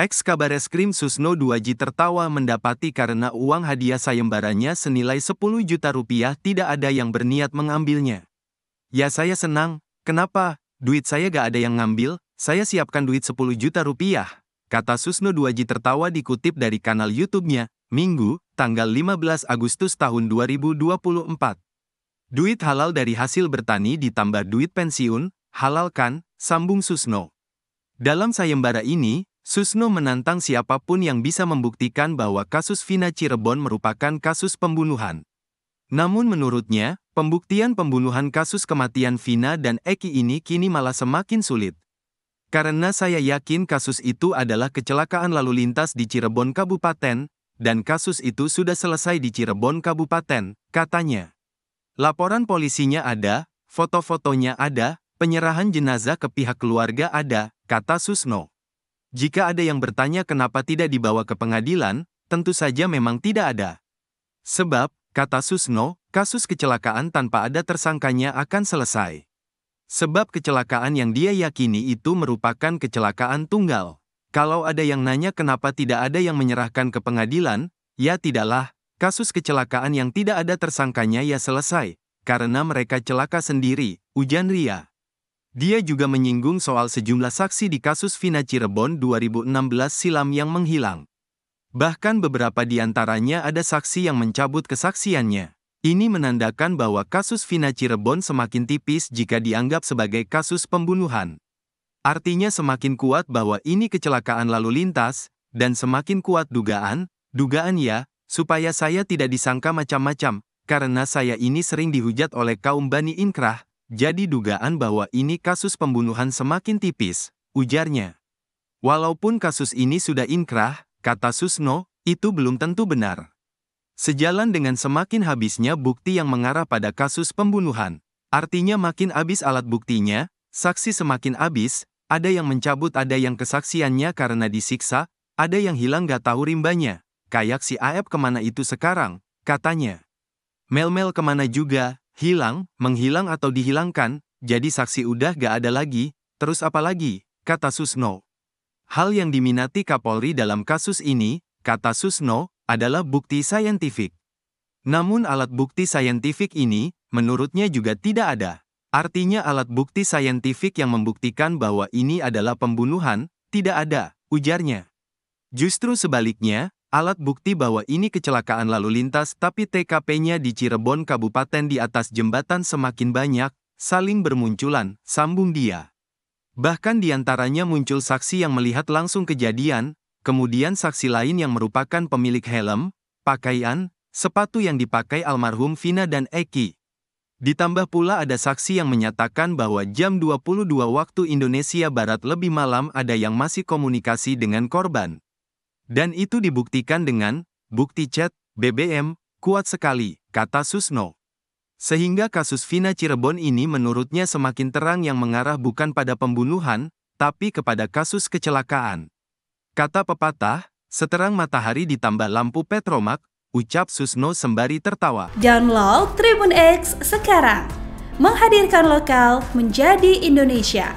Ex Kabareskrim Susno Duaji tertawa mendapati karena uang hadiah sayembaranya senilai 10 juta rupiah tidak ada yang berniat mengambilnya. Ya saya senang, kenapa? Duit saya gak ada yang ngambil, saya siapkan duit 10 juta rupiah. Kata Susno Duaji tertawa dikutip dari kanal YouTube-nya, Minggu, tanggal 15 Agustus tahun 2024. Duit halal dari hasil bertani ditambah duit pensiun, halalkan, sambung Susno. Dalam sayembara ini, Susno menantang siapapun yang bisa membuktikan bahwa kasus Vina Cirebon merupakan kasus pembunuhan. Namun menurutnya, pembuktian pembunuhan kasus kematian Vina dan Eki ini kini malah semakin sulit. Karena saya yakin kasus itu adalah kecelakaan lalu lintas di Cirebon Kabupaten, dan kasus itu sudah selesai di Cirebon Kabupaten, katanya. Laporan polisinya ada, foto-fotonya ada, penyerahan jenazah ke pihak keluarga ada, kata Susno. Jika ada yang bertanya kenapa tidak dibawa ke pengadilan, tentu saja memang tidak ada. Sebab, kata Susno, kasus kecelakaan tanpa ada tersangkanya akan selesai. Sebab kecelakaan yang dia yakini itu merupakan kecelakaan tunggal. Kalau ada yang nanya kenapa tidak ada yang menyerahkan ke pengadilan, ya tidaklah, kasus kecelakaan yang tidak ada tersangkanya ya selesai, karena mereka celaka sendiri, ujan Ria. Dia juga menyinggung soal sejumlah saksi di kasus Vina Cirebon 2016 silam yang menghilang. Bahkan beberapa di antaranya ada saksi yang mencabut kesaksiannya. Ini menandakan bahwa kasus Vina Cirebon semakin tipis jika dianggap sebagai kasus pembunuhan. Artinya semakin kuat bahwa ini kecelakaan lalu lintas, dan semakin kuat dugaan, dugaan ya, supaya saya tidak disangka macam-macam, karena saya ini sering dihujat oleh kaum Bani Inkrah, jadi dugaan bahwa ini kasus pembunuhan semakin tipis, ujarnya. Walaupun kasus ini sudah inkrah, kata Susno, itu belum tentu benar. Sejalan dengan semakin habisnya bukti yang mengarah pada kasus pembunuhan, artinya makin habis alat buktinya, saksi semakin habis, ada yang mencabut ada yang kesaksiannya karena disiksa, ada yang hilang gak tahu rimbanya, kayak si Aep kemana itu sekarang, katanya. Mel-mel kemana juga, Hilang, menghilang atau dihilangkan, jadi saksi udah gak ada lagi, terus apa lagi, kata Susno. Hal yang diminati Kapolri dalam kasus ini, kata Susno, adalah bukti saintifik. Namun alat bukti saintifik ini, menurutnya juga tidak ada. Artinya alat bukti saintifik yang membuktikan bahwa ini adalah pembunuhan, tidak ada, ujarnya. Justru sebaliknya, alat bukti bahwa ini kecelakaan lalu lintas tapi TKP-nya di Cirebon Kabupaten di atas jembatan semakin banyak, saling bermunculan, sambung dia. Bahkan diantaranya muncul saksi yang melihat langsung kejadian, kemudian saksi lain yang merupakan pemilik helm, pakaian, sepatu yang dipakai almarhum Vina dan Eki. Ditambah pula ada saksi yang menyatakan bahwa jam 22 waktu Indonesia Barat lebih malam ada yang masih komunikasi dengan korban. Dan itu dibuktikan dengan, bukti chat, BBM, kuat sekali, kata Susno. Sehingga kasus Vina Cirebon ini menurutnya semakin terang yang mengarah bukan pada pembunuhan, tapi kepada kasus kecelakaan. Kata pepatah, seterang matahari ditambah lampu petromak, ucap Susno sembari tertawa. Download Tribun X sekarang, menghadirkan lokal menjadi Indonesia.